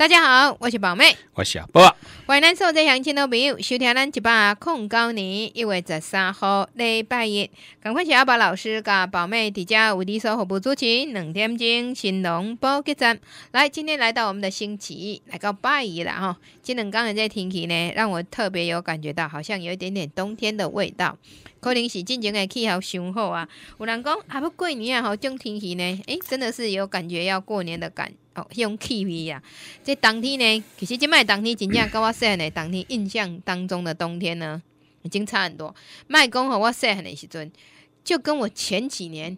大家好，我是宝妹，我是阿波，欢迎收听《在阳的朋友。咱高年一月十三号拜赶快请阿老师宝妹新农、波吉来，今天来到我们的新奇来到拜一了听天刚才在天气呢，让我特别有感觉到，好像有一点点冬天的味道。可能是进前的气候雄厚啊。有人讲还不过年啊，好种天气呢，诶，真的是有感觉要过年的感哦，用种气味啊。这冬天呢，其实这卖冬天真正跟我说的冬天印象当中的冬天呢，已经差很多。卖公和我说很的时阵，就跟我前几年，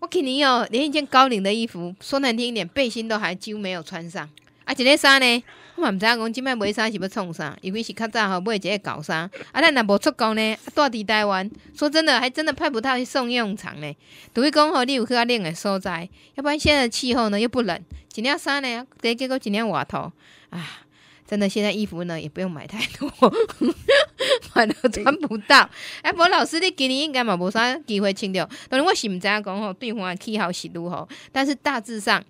我肯定哦，连一件高领的衣服，说难听一点，背心都还几乎没有穿上啊，几件衫呢？我毋知影讲即摆买衫是要创啥，尤其是较早吼买一个旧衫，啊，咱若无出工呢，住伫台湾，说真的，还真的派不到去送用场呢。除非讲吼，你有去较冷的所在，要不然现在气候呢又不冷，一件衫呢，得结果一件外套啊，真的现在衣服呢也不用买太多，买了穿不到。哎，我老师你今年应该嘛无啥机会穿当然我是毋知影讲吼，对换气候是如何，但是大致上。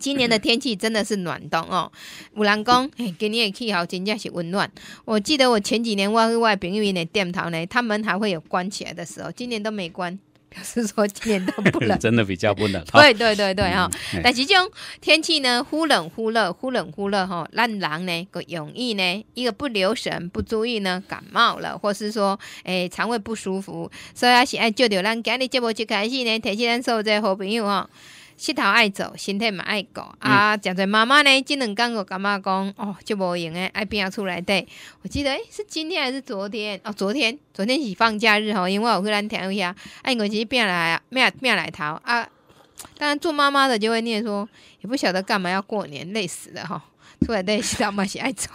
今年的天气真的是暖冬哦，五郎公今年的气候真正是温暖。我记得我前几年外去外屏云的店头呢，他们还会有关起来的时候，今年都没关，表示说今年都不冷，真的比较不冷。对对对对啊，但其中天气呢忽冷忽热，忽冷忽热哈，让人呢个容易呢一个不留神不注意呢感冒了，或是说诶肠胃不舒服，所以要是爱就着咱今日节目一开始呢，提醒咱所有的好朋友哈。膝头爱走，身体嘛爱顾啊！诚济妈妈呢，即两工我感觉讲哦就无用诶，爱拼厝内底。我记得诶，是今天还是昨天？哦，昨天，昨天是放假日吼，因为我去咱听一下，哎，狗其实拼来啊，拼来头啊！当然做妈妈的就会念说，也不晓得干嘛要过年，累死了吼。出来对时讨嘛是爱走，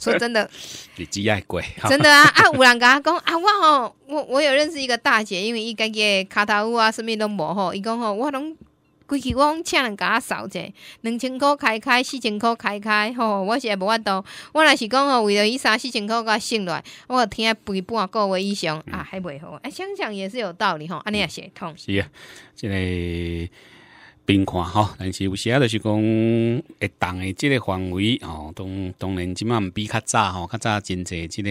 说真的，比鸡爱贵，真的啊！啊，人跟讲讲啊，我吼，我我有认识一个大姐，因为伊家己卡达乌啊，什物都无吼，伊讲吼，我拢。规气我请人甲我扫者，两千箍开开，四千箍开开，吼！我是在无法度，我若是讲吼，为了伊三四千箍甲省落来，我听不半个月以上、雄啊，还袂好，哎，想想也是有道理吼，安尼也是会通。是啊，真诶。边看吼，但是有时啊，就是讲会动的，这个范围哦，当当然即满比较早吼，较早真济即个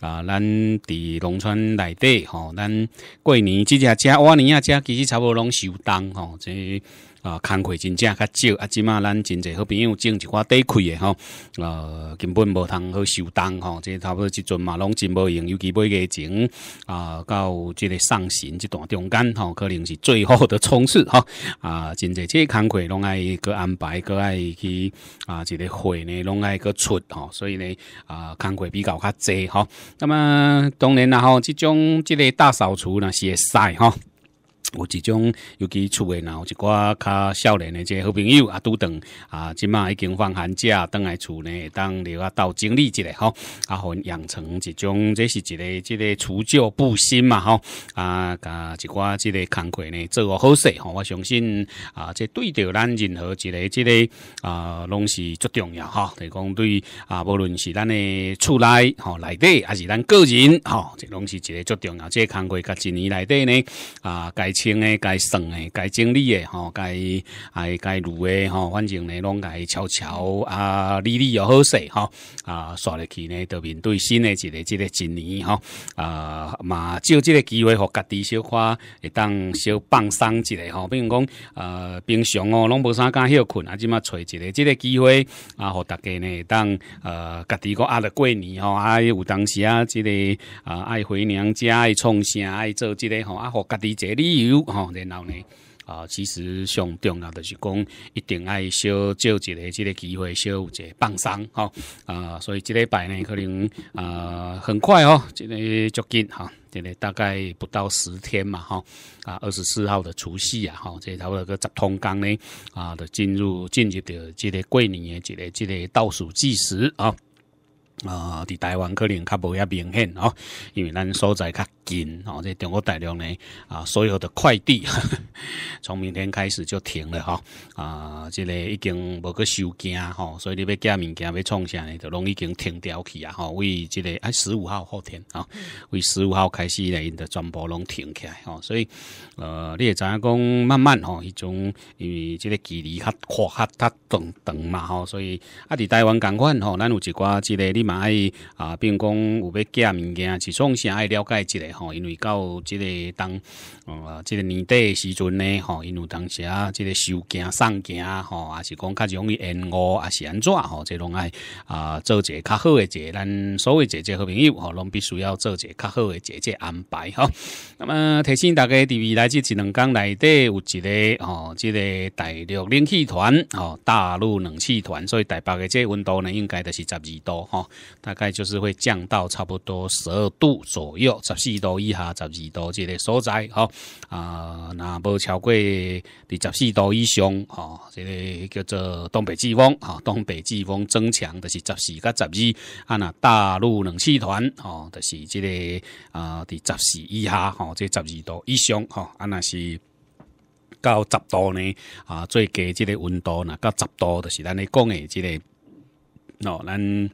啊，咱伫农村内底吼，咱过年即只家往年啊家，其实差不多拢有冻吼，这。啊，工课真正较少啊！即马咱真侪好朋友种一寡地亏的吼，呃，根本无通好收档吼，即差不多即阵嘛拢真无用，尤其买个种啊，到即个上旬即段中间吼，可能是最好的冲刺吼。啊，真侪个工课拢爱去安排，拢爱去啊，即个会呢拢爱去出吼，所以呢啊，工课比较较侪吼。那么当然啦吼，即种即个大扫除是会使吼。有一种，尤其厝诶，然后一寡较少年诶，即好朋友啊，都等啊，即马已经放寒假，等来厝呢，当了啊，到经历一个吼，啊，好养成一种，即是一个即个除旧布新嘛吼，啊，一寡即个工课呢，做个好事吼，我相信啊，即对着咱任何一个即个啊，拢是最重要哈。提讲对啊，无论是咱诶厝内吼内底，还是咱个人吼，即拢是一个最重要。即工课甲一年内底呢啊，该。清诶，该算诶，该整理诶，吼，该爱该如诶，吼，反正呢，拢该悄悄啊，理理又好势，吼，啊，刷入去呢，就面对新诶一个一个一年，吼，啊，嘛借这个机会，互家己小夸，会当小放松一下，吼，比如讲，呃，平常哦，拢无啥敢休困，啊，即嘛找一个即个机会，啊，互大家呢，当呃，家己个压力过年，吼，啊，有当时啊，即个啊，爱回娘家，爱创啥，爱做即个，吼，啊，互家己一个由。哈，然后呢，啊，其实上重要的是讲，一定爱少借一个这个机会，少一个放松哈，啊，所以这礼拜呢，可能啊很快哦，这个就近哈，这个大概不到十天嘛，哈，啊二十四号的除夕啊，哈，这差不多个十通工呢，啊，就进入进入的这个桂林的这个这个倒数计时啊。啊，伫台湾可能较无遐明显吼，因为咱所在较近吼，这中国大陆呢，啊，所有的快递 从明天开始就停了哈。啊，即个已经无去收件吼，所以你要寄物件要创啥，呢就拢已经停掉去啊。吼，为即个啊十五号后天啊，为十五号开始呢，因着全部拢停起来吼。所以，呃，你也知影讲慢慢吼，迄种因为即个距离较阔、较较长嘛吼，所以啊，伫台湾共款吼，咱有一寡即个你。嘛，爱啊，比如讲有要寄物件，是从先爱了解一下吼，因为到即个当呃即个年底的时阵呢，吼，因为当时啊，即个收件、送件，吼，也是讲较容易延误，也是安怎吼？这拢爱啊，做一个较好个咱所谓姐姐和朋友吼，拢必须要做一个较好个姐姐安排吼。那么提醒大家，伫未来即一两工内底有一个吼，即个大陆冷气团，吼，大陆冷气团，所以台北的这温度呢，应该就是十二度吼。大概就是会降到差不多十二度左右，十四度以下，十二度这类所在，吼啊，那无超过第十四度以上，吼，这个叫做东北季风，吼，东北季风增强，就是十四甲十二，啊，那大陆冷气团，吼，就是这个啊，第十四以下，吼，这十二度以上，吼，啊那是到十度呢，啊，最低这个温度呢，到十度，就是咱咧讲的这个，哦，咱。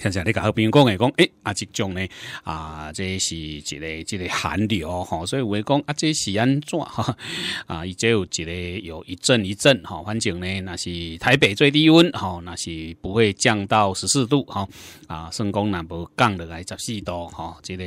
其实你讲边个嚟讲？诶，啊，即种呢，啊，这是一个一个寒流，吼、所以会讲啊，这是安怎吼，啊，伊都有一个有一阵一阵，吼，反正呢，那是台北最低温，哈，那是不会降到十四度，哈，啊，算讲若无降落来十四度，哈，即个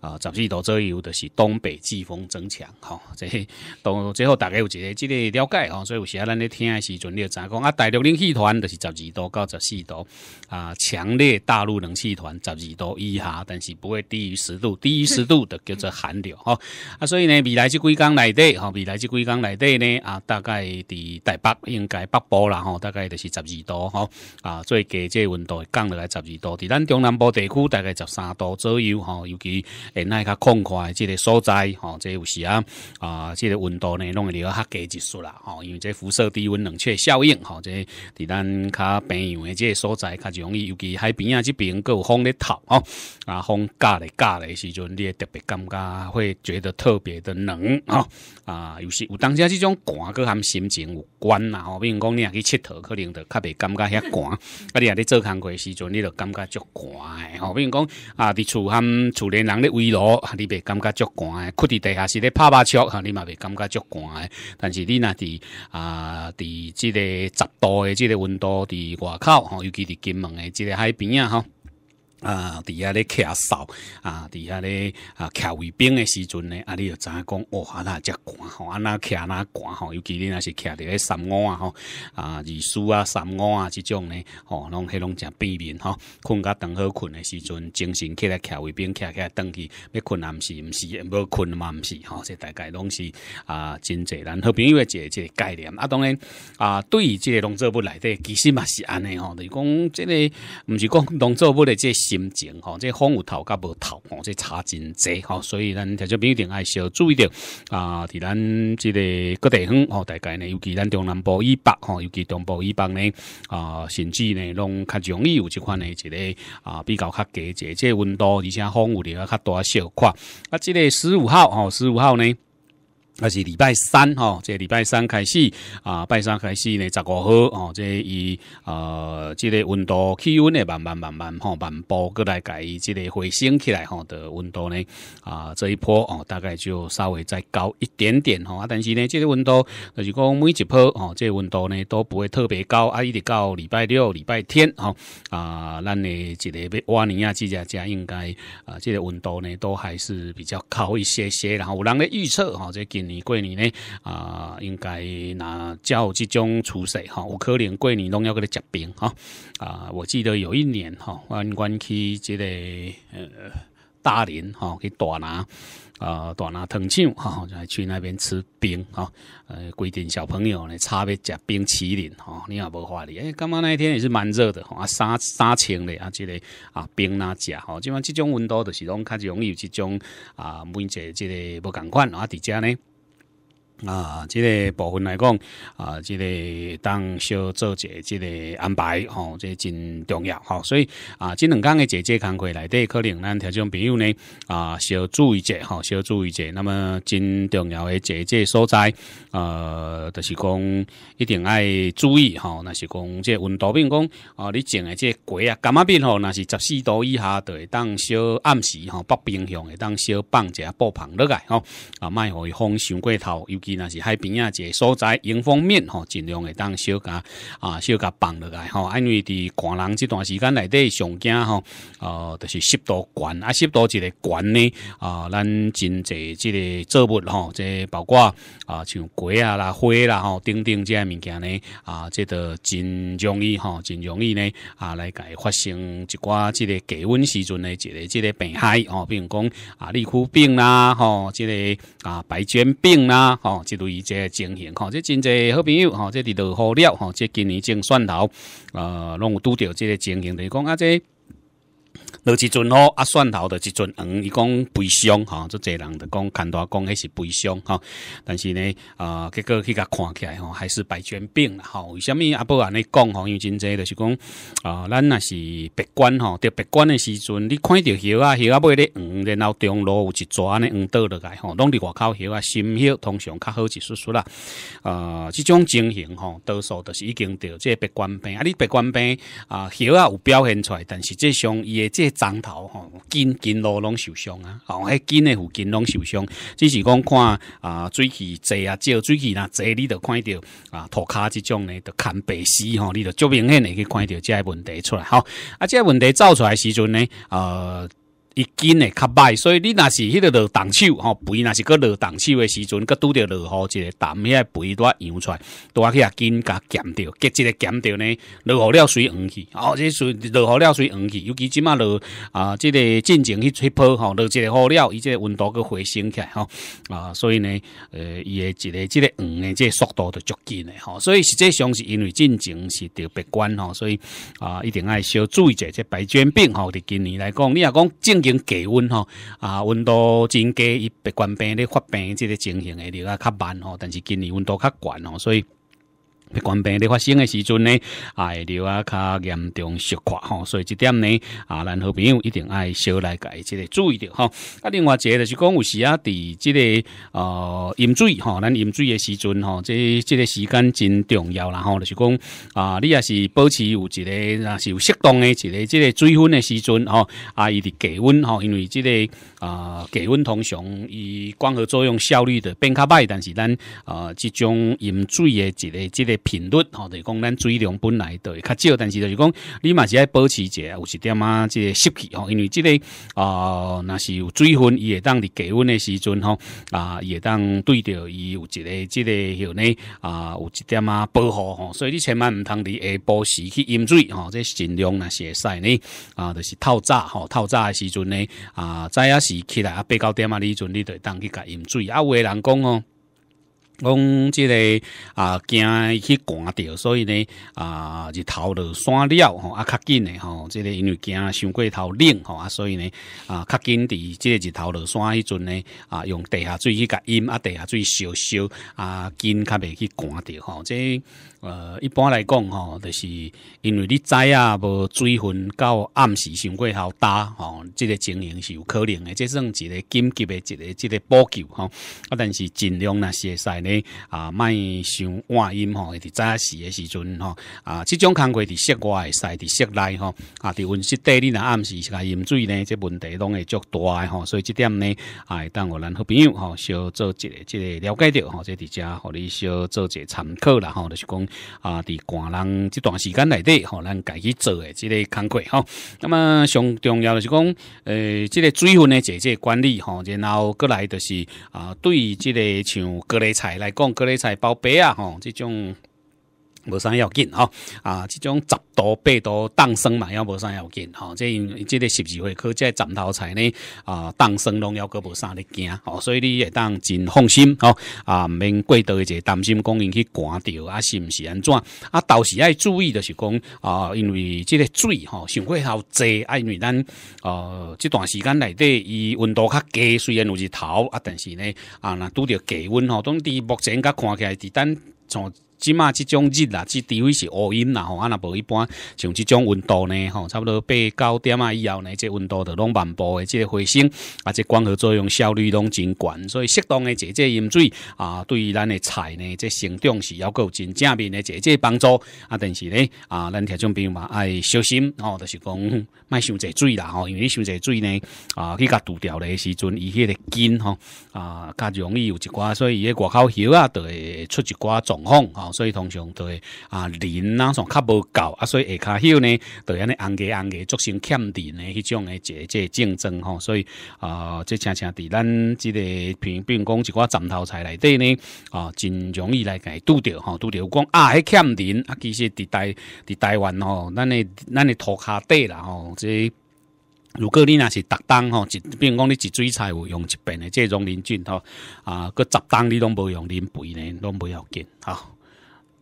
啊十四度左右，就是东北季风增强，哈，即都最后大概有一个即个了解，哦，所以有时啊，咱咧听诶时阵你要知影讲？啊，大陆冷气团就是十二度到十四度，啊，强烈。大陆冷气团十二度以下，但是不会低于十度，低于十度的叫做寒流吼啊，所以呢，未来几天工内底未来几天工内底呢啊，大概伫台北应该北部啦大概就是十二度啊，最低这温度降下来十二度，伫咱中南部地区大概十三度左右尤其诶那较旷阔的这个所在吼，这有时啊啊，这个温度呢，拢会较低一数啦因为这辐射低温冷却效应吼，这伫咱较平阳的这个所在较容易，尤其边啊，即边个风咧讨吼，啊风夹咧夹咧时阵，你会特别尴尬，会觉得特别的冷啊。啊，有时有，当下即种寒，佮含心情有关啦。吼，比如讲，你若去佚佗，可能就较袂感觉遐寒；，啊，你若咧做行诶时阵，你就感觉足寒诶。吼，比如讲，啊，伫厝含厝内人咧围炉，你袂感觉足寒诶；，困伫地下室咧拍雀，球，你嘛袂感觉足寒诶。但是你若伫啊，伫即个十度诶，即个温度伫外口，吼，尤其是金门诶，即个海边啊，吼。啊，伫遐咧徛扫啊，伫遐咧啊，徛卫兵诶时阵呢，啊，你知影讲？哦，安那遮寒吼，安那徛那寒吼，尤其你若是徛伫咧三五啊吼，啊，二叔啊，三五啊，即种呢，吼，拢迄拢诚避免吼。困甲当好困诶时阵，精神起来徛卫兵，徛起来登记，要困毋是毋是？要困嘛毋是吼。这大概拢是啊，真济人，好朋友个一个概念。啊，当然，啊，对于即个农作物来底，其实嘛是安尼吼。是讲即个，毋是讲农作物诶这。心情吼，这风有头加无头吼，这差真济吼，所以咱天气比一定爱少注意点啊。在咱这个各地方吼，大概呢，尤其咱中南部以北吼，尤其中部以北呢啊，甚至呢，拢较容易有这款的这个啊，比较较急些，这温度而且风有力较大小块啊。这个十五号吼，十五号呢。啊是礼拜三哈，即礼拜三开始啊，拜三开始呢，十五号哦，即以呃，即个温度气温呢，慢慢慢慢哈，慢步过来改，即个回升起来哈的温度呢啊，这一波哦，大概就稍微再高一点点哈，但是呢，即个温度就是讲每一波哦，即个温度呢都不会特别高，啊一直到礼拜六、礼拜天哈啊，咱的这个要瓦尼亚这家应该啊，即个温度呢都还是比较高一些些，然后有人咧预测哈，即今你桂林呢啊，应该那叫这种趋势哈，有可能桂林拢要给你食冰哈啊！我记得有一年哈，我阮去这个呃大连哈去大拿。啊大拿藤厂哈，就去那边吃冰哈，呃规定小朋友呢差别吃冰淇淋哈，你也无法的。哎，刚刚那一天也是蛮热的哈，三三青嘞啊，这个啊冰拿吃哈，本上这种温度就是讲较容易有这种啊，温者这个不感款啊，底家呢？啊，这个部分来讲，啊，这个当小做者即个安排，吼，这个真重要，吼，所以啊，即两天的姐姐看会来，底，可能咱听众朋友呢，啊，小注意者，吼，小注意者。那么真重要的姐姐所在，呃，就是讲一定爱注意，吼，那是讲即温度，比如讲，哦，你种的即果啊，柑仔变吼，那是十四度以下，会当小暗时，吼，北冰箱，会当小放一下，布棚落来，吼，啊，卖伊风伤过头，尤。那是海边啊，一个所在，一方面吼，尽量会当小甲啊，小甲放落来吼，因为伫寒人这段时间内底上惊吼，呃，就是湿度悬，啊，湿度一个悬呢，啊，咱真济即个作物吼，即包括啊，像果啊啦、花啦吼，等等这些物件呢，啊，即个真容易吼，真容易呢啊，来甲伊发生一寡即个低温时阵呢，一个即个病害吼，比如讲啊，立枯病啦吼，即个啊，白卷病啦吼。即类即情形，吼，即真济好朋友，吼，即伫落雨了，吼，即今年种蒜头，呃，拢有拄着即个情形，等是讲啊，即。就即阵哦，啊蒜头就即阵黄，伊讲悲伤，哈，做侪人就讲看大讲迄是悲伤，哈。但是呢，啊，结果去甲看起来吼，还是白血病啦，吼。为虾物阿伯安尼讲吼，因为真济就是讲啊，咱若是白管吼，着白管的时阵，你看着叶啊叶啊尾咧黄，然后中路有一抓呢黄倒落来吼，拢伫外口叶啊心鲜，通常较好一疏疏啦。啊，即种情形吼，多数都是已经着即白管病啊，你白管病啊叶啊有表现出来，但是即像伊的即。长头吼筋筋路拢受伤啊，吼迄筋诶附近拢受伤，只是讲看啊，水汽侪啊，少水汽若侪你着看着啊，涂骹即种呢，着看白死吼，你着足明显诶去看即个问题出来吼。啊，个问题走出来时阵呢，呃。一斤呢较歹，所以你若是迄个落重手吼，肥若是过落重手的时阵，过拄着落雨，一个淡遐肥都扬出，都阿啊筋甲减掉，结这个减掉呢，落雨了水黄去，哦，即水落雨了水黄去，尤其即马落啊，即个进前去吹泡吼，落一个雨了，伊即个温度过回升起来吼，啊，所以呢，呃，伊诶一个即个黄即个速度就足紧的吼，所以实际上是因为进前是着白关吼，所以啊，一定爱小注意者即白卷病吼，伫今年来讲，你若讲进。经低温吼，啊，温度增加，伊白冠病咧发病即个情形会略啊较慢吼，但是今年温度较悬吼，所以。血病咧发生诶时阵呢，啊，留啊较严重血块吼，所以即点呢，啊，咱好朋友一定爱小来己一个注意着吼。啊，另外一个就是讲，有时啊，伫即个呃饮水吼，咱饮水诶时阵吼，即即个时间真重要啦吼，就是讲啊，你也是保持有一个，若是有适当诶一个，即个水分诶时阵吼，啊，伊伫低温吼，因为即个。啊，降温通常以光合作用效率的变较歹，但是咱啊，即种饮水诶，一个即个频率吼，等是讲咱水量本来会较少，但是就是讲你嘛是爱保持者，有一点啊，即个湿气吼，因为即个啊，若是有水分，伊会当伫低温诶时阵吼，啊，伊会当对着伊有一个即个吼呢，啊，有一点啊保护吼，所以你千万毋通伫下晡时去饮水吼，即尽量是会使呢，啊，就是透早吼，透早诶时阵呢，啊，知啊。起来啊！八九点啊，你准你得当去甲饮水啊！有诶人讲哦，讲即个啊，惊去寒着，所以呢啊，日头落山了吼，啊，较紧的吼，即个因为惊伤过头冷吼啊，所以呢啊，较紧伫即个日头落山，迄阵呢啊，用地下水去甲饮啊，地下水烧烧啊，紧较袂去寒着吼，即。呃，一般来讲吼，就是因为你知啊无水分到暗时伤过好大吼，即个情形是有可能的，这算一个紧急的一个即个补救吼。啊，但是尽量那些使呢啊，卖伤晚阴吼，会伫早时的时阵吼啊，即种工贵伫室外，使伫室内吼，啊，伫温室底你若暗时是去饮水呢，即问题拢会足大吼。所以这点呢，啊，当我咱好朋友吼，小做一个即个了解到吼，即底下互你小做一参考啦吼，就是讲。啊！伫寒人这段时间内底，吼，咱家己做诶，即个工作，吼。那么，上重要诶是讲，诶，这个水分诶，这些管理，吼。然后，过来就是啊，对于个像各类菜来讲，各类菜包白啊，吼，即种。无啥要紧吼，啊，即种十度八度冻生嘛，也无啥要紧吼。即因为即个十二月去即斩头菜呢，啊，冻生拢要个无啥咧惊吼，所以你会当真放心吼，啊，毋免过多的个担心讲因去寒着啊，是毋是安怎？啊，到时爱注意的是讲啊，因为即个水吼，上过好济，因为咱呃即段时间内底伊温度较低，虽然有日头啊，但是呢啊，若拄着低温吼。当伫目前甲看起来，伫咱从即嘛，即种日啦，即除位是乌阴啦吼，啊若无一般像即种温度呢吼，差不多八九点啊以后呢，即温度都拢慢步的即个回升啊，即光合作用效率拢真悬，所以适当的节节饮水啊，对于咱的菜呢，即成长是要有真正面的节节帮助啊。但是呢啊，咱听种朋友嘛爱小心吼，就是讲卖伤济水啦吼，因为你伤济水呢啊，去甲堵掉的时阵，伊迄个根吼啊，较容易有一寡，所以伊个外口叶啊都会出一寡状况吼。所以通常都会啊，磷啊上较无够啊，所以下卡后呢，都安尼红个红个，做成欠磷的迄种的即即竞争吼。所以啊，这恰恰伫咱即个平，比如讲一寡斩头菜内底呢，啊，真容易来伊堵着吼，堵着。我讲啊，迄欠磷啊，其实伫台伫台湾吼，咱的咱的涂骹底啦吼。即如果你若是适当吼，即比如讲你一水菜有用一遍的，即种磷菌吼，啊，个十当你拢无用磷肥呢，拢不要紧哈。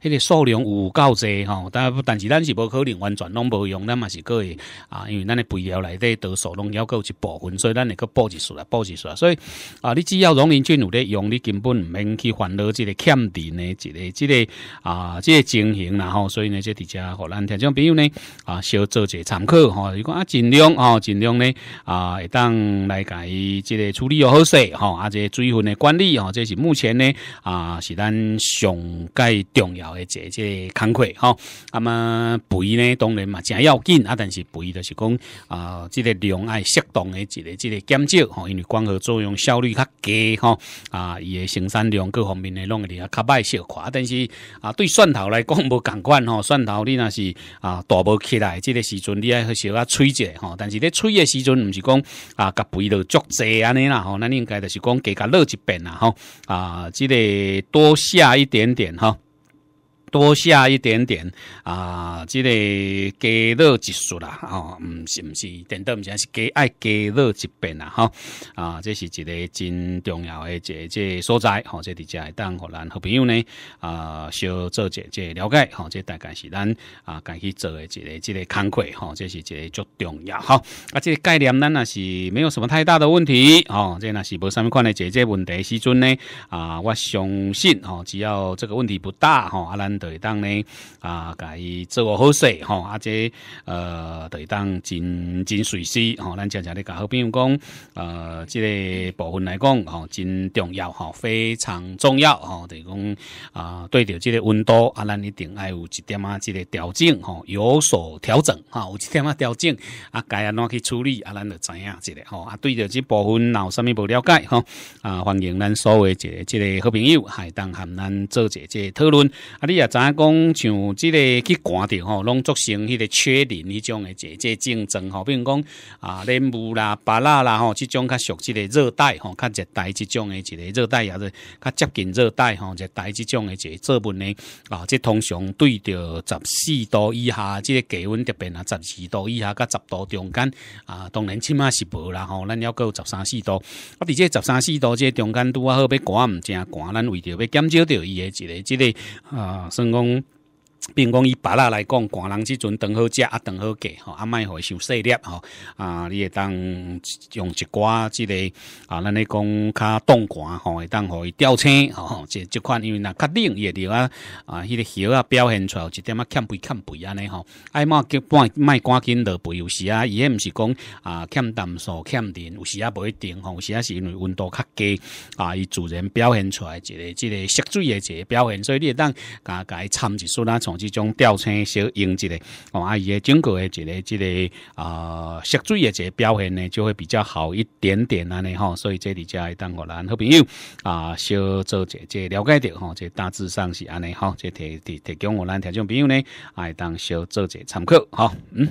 一个数量有够侪吼，但但是咱是无可能完全拢无用，咱嘛是可以啊，因为咱的肥料内底多数拢要够一部分，所以咱会个补一术啊，补一术啊。所以啊，你只要容林去有咧用，你根本唔免去烦恼这个欠电呢，这个这个啊，这个情形啦吼。所以呢，这底下互咱听众朋友呢啊，少做些参考吼。如果啊，尽量吼，尽量呢啊，会当来甲伊这个处理好势吼，啊，这水分的管理吼，这是目前呢啊，是咱上个重要。来做这灌溉吼，啊嘛肥呢，当然嘛正要紧啊。但是肥就是讲啊，即个量爱适当的，一个即个减少吼，因为光合作用效率较低吼，啊，伊的生产量各方面诶拢会比较较歹小垮。但是啊，对蒜头来讲无共款吼，蒜头你若是啊大无起来，即个时阵你爱去小啊吹者吼，但是咧吹的时阵，唔是讲啊，甲肥就足济安尼啦吼，咱应该就是讲加甲落一遍啦吼，啊，即个多下一点点吼。多下一点点啊，这个加热技术啦，哦，毋是唔是？点都唔是，是加爱加热一遍啦，哈啊，这是一个真重要的一个个所在，哈，即伫遮会当互咱好朋友呢啊，小做一个了解，哦，即大概是咱啊，家去做一个这个工课，吼、即哈，这是这足重要，哈啊，即、这概念咱若是没有什么太大的问题，哦，即若是无啥物款呢，这这问题时阵呢啊，我相信，哦，只要这个问题不大，吼，啊，咱。会当呢，啊，甲伊做个好势吼，啊，即，呃，会当真真随时吼，咱常常咧，好，朋友讲，呃，即个部分来讲吼，真重要吼，非常重要吼，就是讲啊，对着即个温度啊，咱一定爱有一点啊，即个调整吼，有所调整哈，有一点啊调整啊，该安怎去处理啊，咱就知影即个吼，啊，对着即部分若有啥物无了解吼，啊，欢迎咱所有即即个好朋友还当含咱做者即个讨论，啊，你也。知影讲像即个去寒着吼，拢作成迄个缺磷迄种诶，即即竞争吼，比如讲啊，莲雾啦、芭拉啦吼，即种较属即个热带吼，较热带即种诶，即个热带也是较接近热带吼，热带即种诶即这部分呢啊，即通常对着十四度以下，即个低温特别啊，十二度以下甲十度中间啊，当然起码是无啦吼，咱要够十三四度，啊，伫即十三四度即个中间拄啊好比寒唔正寒，咱为着要减少着伊个即个即个啊。成功。并讲以别个来讲，寒人即阵当好食，啊当好过吼，阿互伊收细粒吼。啊，你会当用一寡即个啊，咱咧讲较冻寒吼，会当互伊吊青吼。即即款因为若较冷，伊会了啊啊，迄个鱼啊表现出来有一点啊欠肥欠肥安尼吼。哎嘛，叫半卖赶紧落肥有时啊，伊也毋是讲啊欠淡素欠电有时啊无一定吼，有时啊是因为温度较低啊，伊自然表现出来一个即个色水的一个表现，所以你会当甲甲伊参一撮啊从。即种吊车小用起来，啊，伊姨整个的一个一个啊，涉水的个表现呢，就会比较好一点点安尼吼，所以这里家当我咱好朋友啊，小做一下这了解着吼，这大致上是安尼吼，这提提提供我咱听众朋友呢，爱当小做一下参考吼。嗯。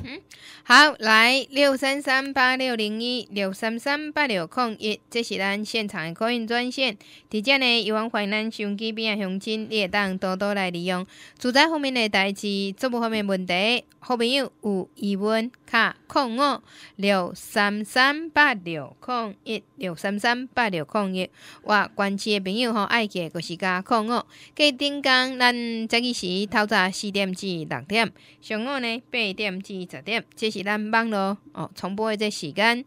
好，来六三三八六零一六三三八六空一，这是咱现场的客运专线。伫遮呢，有往淮南、双机边啊、乡亲，你会当多多来利用。住宅方面的代志、作物方面问题，好朋友有疑问，卡空五六三三八六空一六三三八六空一。哇，关切的朋友吼，爱记个是加空五。计顶工，咱早起时透早四点至六点，上午呢八点至十点，是咱网络哦，重播的这时间，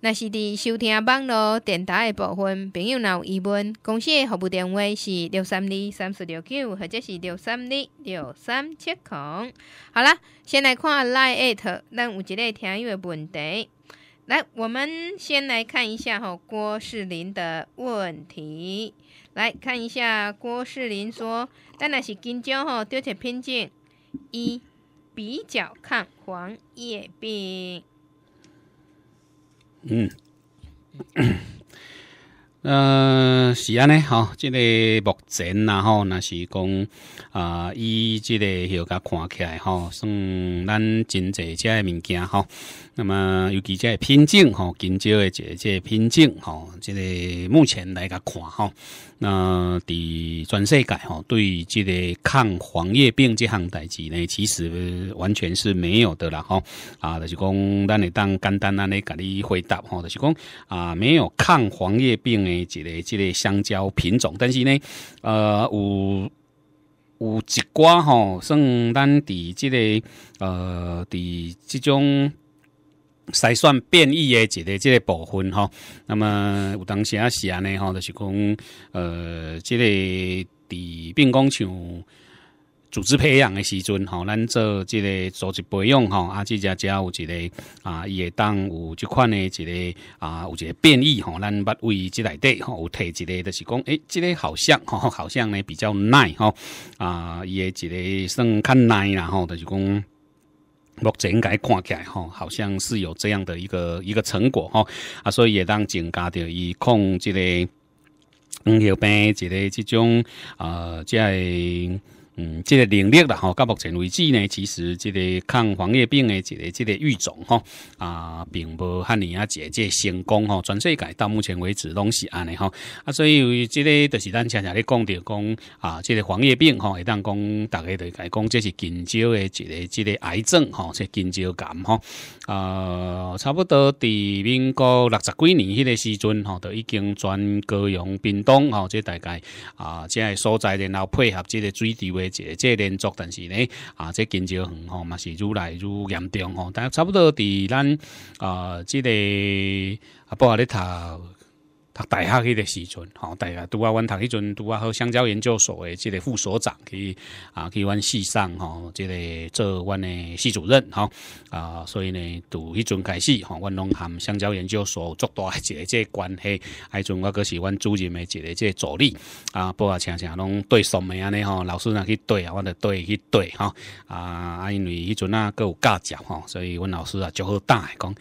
那是伫收听网络电台的部分，朋友若有疑问，公司的服务电话是六三二三四六九，或者是六三二六三七空。好啦，先来看 line e t 咱有一个听友的问题，来，我们先来看一下哈郭士林的问题，来看一下郭士林说，咱若是今朝吼钓些品种一。比较抗黄叶病。嗯，呃，是安尼吼，这个目前然后那是讲啊，以即个要甲看起来吼，算咱真侪遮物件吼。那么尤其遮些品种吼，今朝的这这品种吼，这个目前来甲看吼。那伫全世界吼，对即个抗黄叶病这项代志呢，其实完全是没有的啦吼。啊，就是讲，咱来当简单安尼甲你回答吼，就是讲啊，没有抗黄叶病诶，即个即个香蕉品种，但是呢，呃，有有一寡吼，算咱伫即个呃伫即种。筛算变异的一个即个部分吼。那么有当时啊是安尼吼，就是讲，呃，即个伫变工厂组织培养的时阵吼，咱做即个组织培养吼，啊，即家家有一个啊，伊会当有即款的一个啊，有一个变异吼，咱捌位即底吼，有提一个，就是讲，诶，即个好像，吼、好像呢比较耐吼，啊，伊的一个算较耐啦吼，就是讲。目前应该看起来吼，好像是有这样的一个一个成果吼，啊，所以也当增加着以控制个糖尿病一个这种啊，即个。嗯，这个能力啦，吼，到目前为止呢，其实这个抗黄叶病的这个这个育种吼，啊，并无汉尼亚姐这成功吼，全世界到目前为止拢是安尼吼啊，所以这个就是咱常常咧讲着讲啊，这个黄叶病吼，一旦讲大概就讲讲这是近招的这个这个癌症吼，这近招感吼啊，差不多伫民国六十几年迄个时阵吼，都已经转高雄、屏东吼，这大概啊，这所在然后配合这个水地位。这这连作，但是呢，啊，这经济很吼嘛，是愈来愈严重吼，但差不多伫咱啊，这个啊，不阿哩头。读大学迄个时阵，吼，大家拄啊，阮读迄阵，拄啊，好香蕉研究所诶，即个副所长去，啊，去阮系上，吼，即个做阮诶系主任，吼，啊，所以呢，拄迄阵开始，吼，阮拢含香蕉研究所做大一个即个关系，迄阵我个是阮主任诶一个即个助理，啊，包啊，常常拢对什么啊尼吼，老师若去对啊，我着对去对，吼。啊，啊，因为迄阵啊各有价值，吼，所以阮老师啊，就好打诶讲。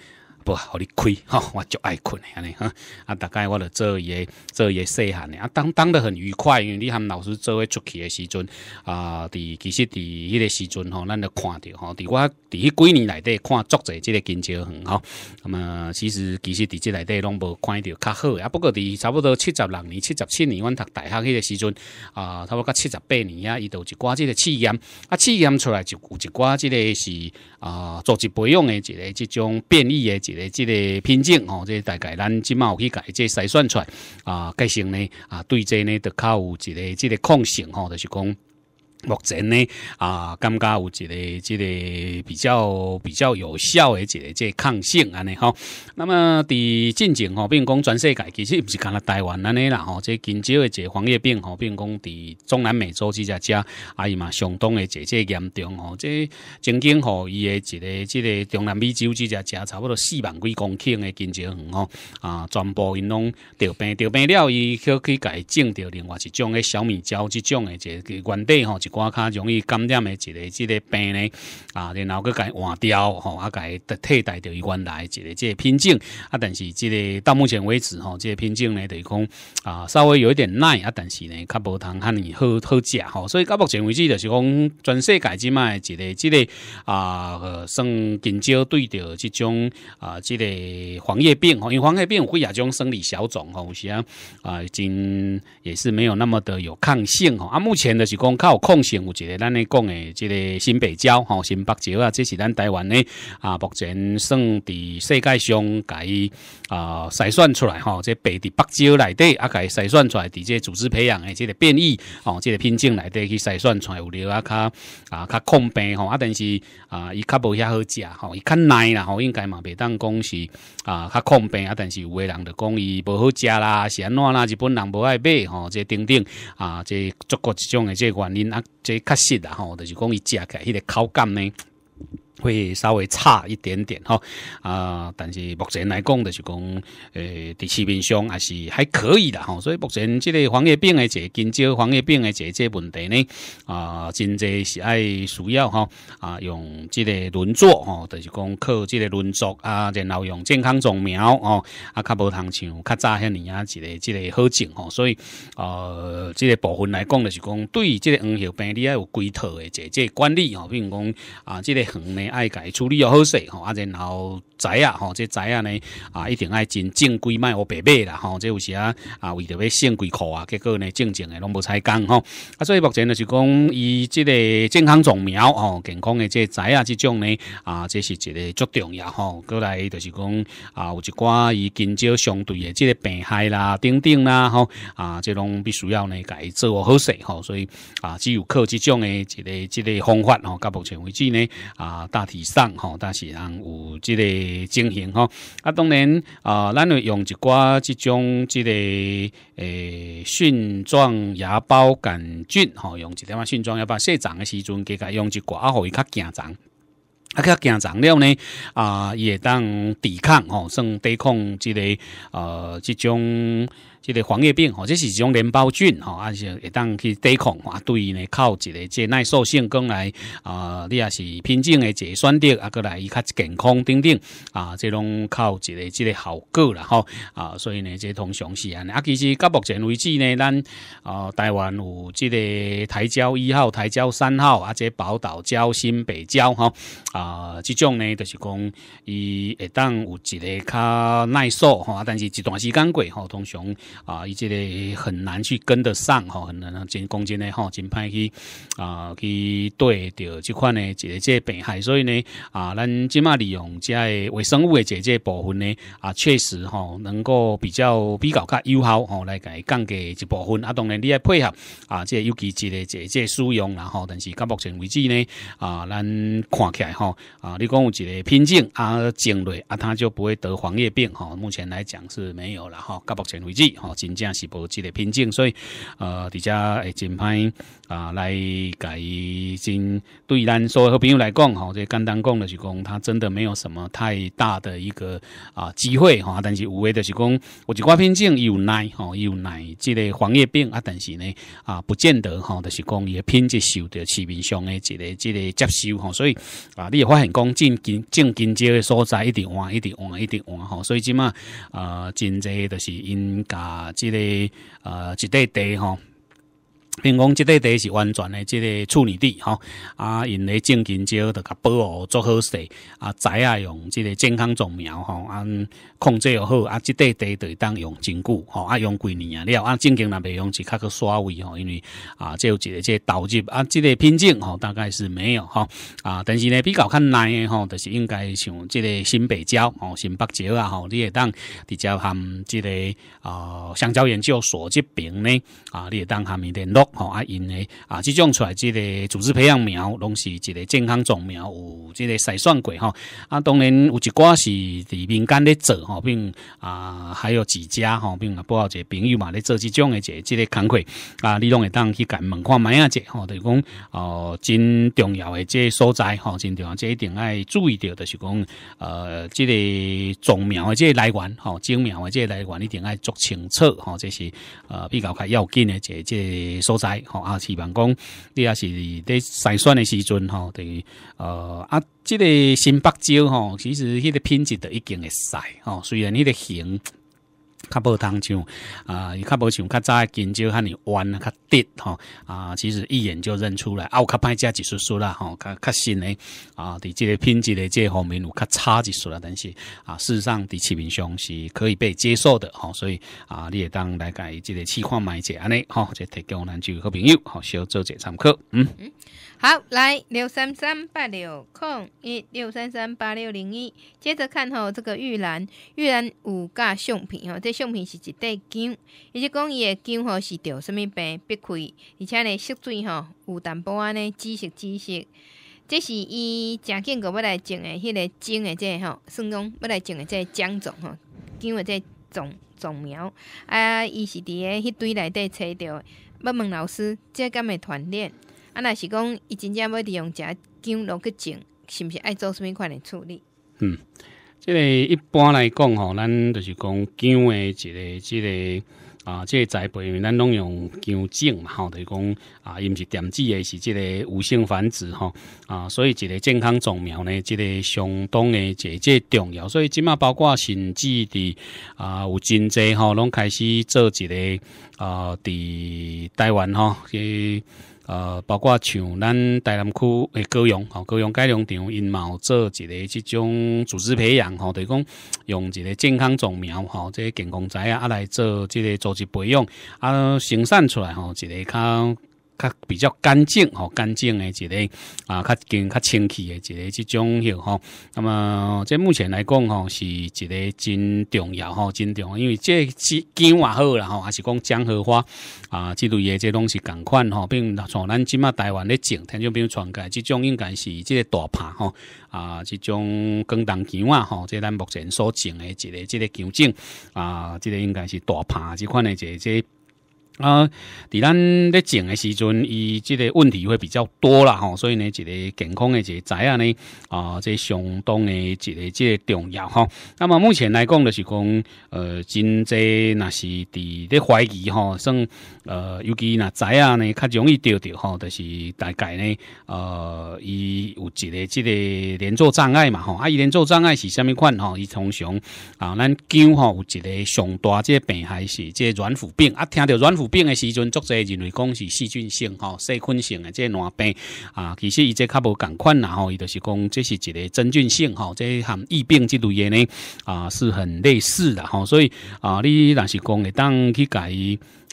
不好，你亏哈！我就爱困安尼吼啊，大概我就做个做个细汉诶啊，当当得很愉快。因为你他老师做起出去的时阵，啊，第其实第迄个时阵吼，咱就看到哈。我第几年来底看作者这个金桥横哈。那么其实其实第即来底拢无看到较好，啊，不过第差不多七十六年、七十七年，我读大学迄个时阵啊，差不多七十八年啊，伊就一寡这个试验啊，试验出来就有一寡这个是啊，组织培养的这个这种变异的个即个品种吼，即大概咱即卖有去改，即筛选出来啊，计成呢啊，对账呢，较有一个即个抗性吼，就是讲。目前呢，啊，感觉有一个即个比较比较有效而个即抗性安尼吼。那么伫进前吼，如讲全世界其实不是干阿台湾安尼啦吼。即今朝个即黄叶病吼变讲伫中南美洲这只只，啊伊嘛，相当个这这严重吼。即曾经吼伊的一个即个中南美洲这只只差不多四万几公顷的金桔园吼，啊，全部因拢得病得病了，伊可去改种着另外一种的小米椒即种个原地吼就。我较容易感染诶一个即个病呢，啊，然后佮改换掉吼，啊，改替代掉原来一个即个品种，啊，但是即个到目前为止吼，即个品种呢就是讲啊，稍微有一点耐啊，但是呢较无通喊你好好食吼，所以到目前为止就是讲，全世改即卖一个即个啊，算根蕉对着即种啊，即个黄叶病吼，因为黄叶病有会也种生理小种吼，有时啊已经也是没有那么的有抗性吼，啊，目前呢是讲靠控。有一个咱咧讲诶，即个新北蕉、吼新北蕉啊，这是咱台湾咧啊，目前算伫世界上改啊筛选出来吼，在北伫北蕉内底啊改筛选出来，伫即个组织培养诶，即个变异吼，即个品种内底去筛选出来有咧啊较啊较抗病吼啊，但是啊伊较无遐好食吼，伊较耐啦吼，应该嘛袂当讲是啊较抗病啊，但是有诶人就讲伊无好食啦，是安怎啦？日本人无爱买吼，即等等啊，即足国一种诶，即原因啊。这确实啦吼，就是讲伊食起来迄个口感呢。会稍微差一点点哈啊，但是目前来讲的是讲，诶，伫市面上还是还可以的哈。所以目前这个黄叶病的个根治、黄叶病的解这问题呢，啊，真侪是爱需要哈啊，用这个轮作哈，就是讲靠这个轮作啊，然后用健康种苗哦，啊，较无通像较早遐年啊，一个即个好种哦。所以呃，这个部分来讲的是讲，对于这个黄叶病，你要有规套的这这管理哦，并讲啊，这个园呢。爱家处理好势吼，啊，然后仔啊吼，这仔啊呢啊，一定爱真正规卖我白买啦吼，即有时啊啊为着要省几箍啊，结果呢正正的拢无采讲吼，啊，所以目前呢是讲以即个健康种苗吼，健康的即仔啊即种呢啊，即是一个足重要吼，过来就是讲啊有一寡伊今朝相对的即个病害啦、等等啦吼啊，即拢必须要呢家做好势吼，所以啊只有靠即种的一个一个方法吼，到目前为止呢啊。大体上，吼，但是上有这个情形吼，啊，当然，啊，咱用一寡这种这个诶，链状芽孢杆菌，吼，用一点嘛链状芽孢生长的时阵，给它用一寡，好，伊较惊壮，啊，较惊壮了呢，啊，也当抵抗，吼，算抵抗这个呃，这种。即个黄叶病吼，这是一种镰孢菌吼，而且会当去抵抗。啊，对于呢，靠一个即耐受性，更来啊，你也是品种诶筛选，啊，过来伊较健康等等啊，即种靠一个即个效果啦吼啊，所以呢，即通常是安。尼啊，其实到目前为止呢，咱啊，台湾有即个台交一号、台交三号，啊，且宝岛交新北交吼啊，即种呢，就是讲伊会当有一个较耐受吼，啊，但是一段时间过吼，通常。啊，伊即个很难去跟得上吼，很难真攻击呢吼，真歹去啊去对着即款呢，即个即病害，所以呢啊，咱即马利用即个微生物诶，即个部分呢啊，确实吼能够比较比较较有效吼来给降低一部分。啊，当然你要配合啊，即尤其即个即个使用然后，但是到目前为止呢啊，咱看起来吼啊，你讲有一个品种啊种类啊，它就不会得黄叶病吼。目前来讲是没有了吼，到目前为止。哦，真正是不值得平静，所以呃，底下会真歹。啊，来改进对咱所有好朋友来讲，吼，这简单讲的，就是讲他真的没有什么太大的一个啊机会，哈。但是有的就是讲，我一寡品种有耐，吼有耐，即个黄叶病啊。但是呢，啊，不见得，吼，就是讲，伊的品质受到市面上的这个这个接受，吼。所以啊，你也发现讲，正进正正阶的所在，一定换，一定换，一定换，吼。所以即嘛，啊，真济就是因家即个啊，一块地，吼。并讲即块地是完全的即个处女地吼，啊，因咧种金蕉得甲保护做好势，啊，栽啊用即个健康种苗吼，啊，控制又好，啊，即块地得当用真久吼，啊，用几年啊，了，啊，正经来边用是较去刷位吼，因为啊，即有一个即投入啊，即个品种吼，大概是没有吼，啊，但是呢比较较难的吼，就是应该像即个新北蕉、吼新北蕉啊，吼，你会当直接含即个啊香蕉研究所即边呢，啊，你会当含一点吼啊，因诶啊，即种出来即个组织培养苗，拢是一个健康种苗，有即个筛选过吼。啊，当然有一寡是伫民间咧做吼，并啊还有几家吼，并啊不好一个朋友嘛咧做即种诶一个即个工作啊，你拢会当去甲问看问下者吼，就是讲哦真重要诶即个所在吼，真重要即一定爱注意着，就是讲呃即个种苗诶即个来源吼，种苗诶即个来源一定爱做清楚吼，这是呃比较较要紧诶即即。所在吼，啊，是望讲你也是在筛选的时阵吼，等于呃，啊，这个新北蕉吼，其实迄个品质的已经会筛，吼，虽然迄个形。较无通像，啊，伊较无像较早，温州遐尼弯，啊，较直吼，啊，其实一眼就认出来，啊，有较歹食一丝丝啦，吼，较较新诶啊，伫即个品质诶即个方面有较差一丝啦，但是，啊，事实上，伫市面上是可以被接受的，吼，所以，啊，你也当来甲伊即个试看买者安尼，吼，即提供咱就好朋友，吼，小做者参考，嗯。好，来六三三八六空一六三三八六零一。接着看吼，这个玉兰，玉兰有加相片吼，这相片是一块姜，伊就讲伊的姜吼是着什物病不开，而且呢色水吼有淡薄仔呢紫色紫色。这是伊正经个要来种的迄个种的这个吼，算讲要来种的这个姜种吼，姜的这种种苗。啊，伊是伫个迄堆内底找到，要问老师，这敢会团练？啊，若是讲，伊真正要利用遮姜落去种，是毋是爱做甚物款诶处理？嗯，即个一般来讲吼，咱就是讲姜的一个、即个啊，这个栽培，咱拢用姜种嘛，吼，就是讲啊，伊毋是点子诶，是即个无性繁殖吼啊，所以一个健康种苗呢，这个相当个即个重要，所以即码包括甚至伫啊，有真济吼，拢开始做一个啊，伫台湾吼去。呃，包括像咱大南区诶高阳吼高阳改良场因嘛有做一个即种组织培养，吼，就是讲用一个健康种苗，吼，这个健康仔啊来做即个组织培养，啊，生产出来吼，一个较。较比较干净吼，干净的一个啊，较经较清气的一个这种吼那么，这目前来讲吼，是一个真重要吼，真重要。因为这姜也好啦吼，还是讲江荷花啊，这类诶，这拢是共款吼，并从咱即嘛台湾咧种，听众朋友传开，这种应该是这个大盘吼啊，这种广东姜啊吼，这咱目前所种的一个这个姜种啊，这个应该是大盘这款的这些。啊，伫咱咧种诶时阵，伊即个问题会比较多啦吼，所以呢，一个健康诶一个怎样呢？啊，即相当诶一个即个重要吼。那么目前来讲就是讲，呃，真济若是伫咧怀疑吼，算。呃，尤其那仔啊，呢较容易丢掉吼。就是大概呢，呃，伊有一个即个连坐障碍嘛吼。啊，伊连坐障碍是虾米款吼？伊通常啊，咱姜吼有一个上大即个病害是即个软腐病啊。听到软腐病的时阵，作者认为讲是细菌性吼、细菌性的即个软病啊。其实伊即较无共款啦吼。伊就是讲，这是一个真菌性吼，即含疫病之类的呢啊，是很类似的吼。所以啊，你若是讲会当去改。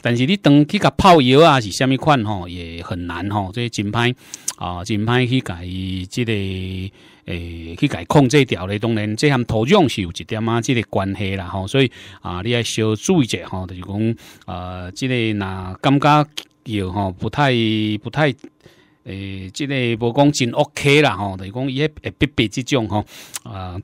但是你当去甲泡药啊，是虾米款吼，也很难吼，这真歹啊，真歹去甲伊即个诶去伊控制调咧，当然这项土壤是有一点啊，即个关系啦吼，所以啊，你要小注意者吼，就是讲呃，即个若感觉药吼，不太不太诶，即个无讲真 OK 啦吼，就是讲伊迄会必备即种吼啊。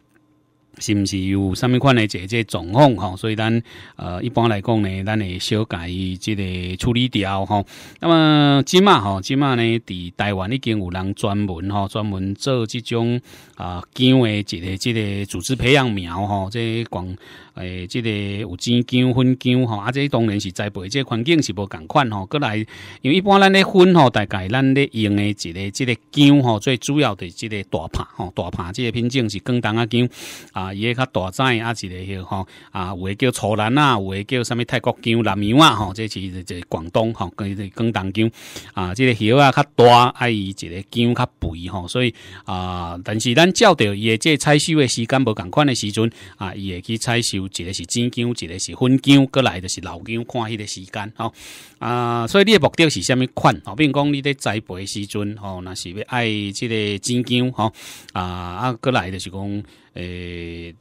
是毋是有啥物款的这个状况吼，所以咱呃一般来讲呢，咱会小改即个处理掉吼。那么即嘛吼，即嘛呢，伫台湾已经有人专门吼，专门做即种啊，姜诶即个即个组织培养苗即这广。诶，即个有钱姜、粉姜吼，啊，即当然是栽培，即环境是无同款吼。过来，因为一般咱咧粉吼，大概咱咧用诶一个即个姜吼，最主要的即个大帕吼，大帕即个品种是广东啊姜，啊，伊个较大只啊，一个许吼，啊，有诶叫粗兰啊，有诶叫啥物泰国姜、南洋啊吼，即是即广东吼，跟伊个广东姜，啊，即个叶啊较大，啊伊一个姜较肥吼，所以啊，但是咱照着伊个即采收诶时间无同款诶时阵啊，伊会去采收。一个是金姜，一个是粉姜，过来就是老姜，看迄个时间哦啊，所以你诶目的是虾米款？哦，比如讲你咧栽培时阵哦，若是要爱即个金姜吼啊，啊，过来就是讲诶，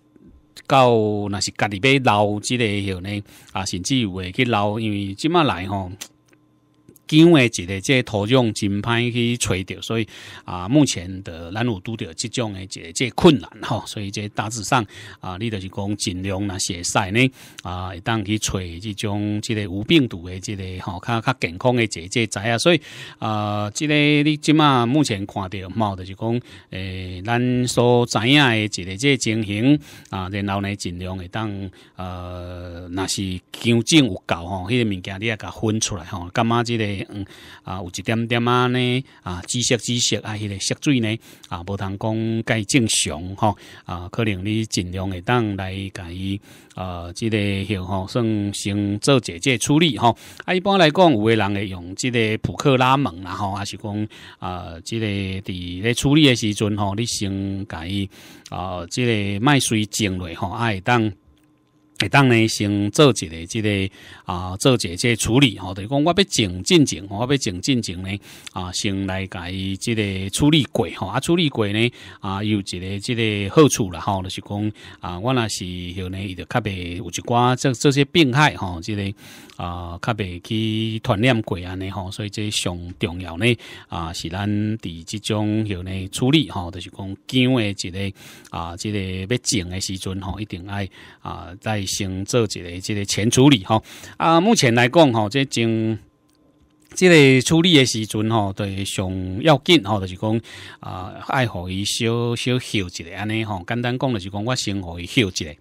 到若是家己欲捞即个以后呢啊，甚至有会去捞，因为即马来吼。因为一个即土壤真歹去吹掉，所以啊，目前的咱有拄着即种的即个困难吼，所以即大致上啊，你就是讲尽量是会晒呢啊，会当去吹即种即个无病毒的即个吼，较较健康的即个仔啊，所以呃，即个你即马目前看到冒的就是讲，诶，咱所知影的一个即情形啊，然后呢，尽量会当呃，若是究竟有够吼，迄个物件你也甲分出来吼，干嘛即个？嗯啊，有一点点啊呢啊，积识积识啊，迄个血水呢啊，无通讲该正常吼啊，可能你尽量会当来伊啊，即个吼吼，算先做姐姐处理吼。啊，一般来讲，有个人会用即个普克拉门啦吼，还是讲啊，即个伫咧处理的时阵吼，你先伊啊，即个麦血静落吼，啊会当。会当呢，先做一个，即个啊，做一个即个处理吼，等是讲我要静进吼，我要静进静呢，啊，先来伊即个处理过吼，啊，处理过呢，啊，有一个即个好处啦吼，就是讲啊，我若是有呢，伊个较袂有一寡这这些病害吼，即个。啊，较袂去传染过安尼吼，所以这上重要呢啊，是咱伫即种许呢处理吼，就是讲，姜诶一个啊，即个要种的时阵吼，一定爱啊，再先做一个即个前处理吼啊。目前来讲吼，这种即个处理的时阵吼，都上要紧吼，就是讲啊，爱互伊小小休一个安尼吼，简单讲的就是讲，我先互伊休一个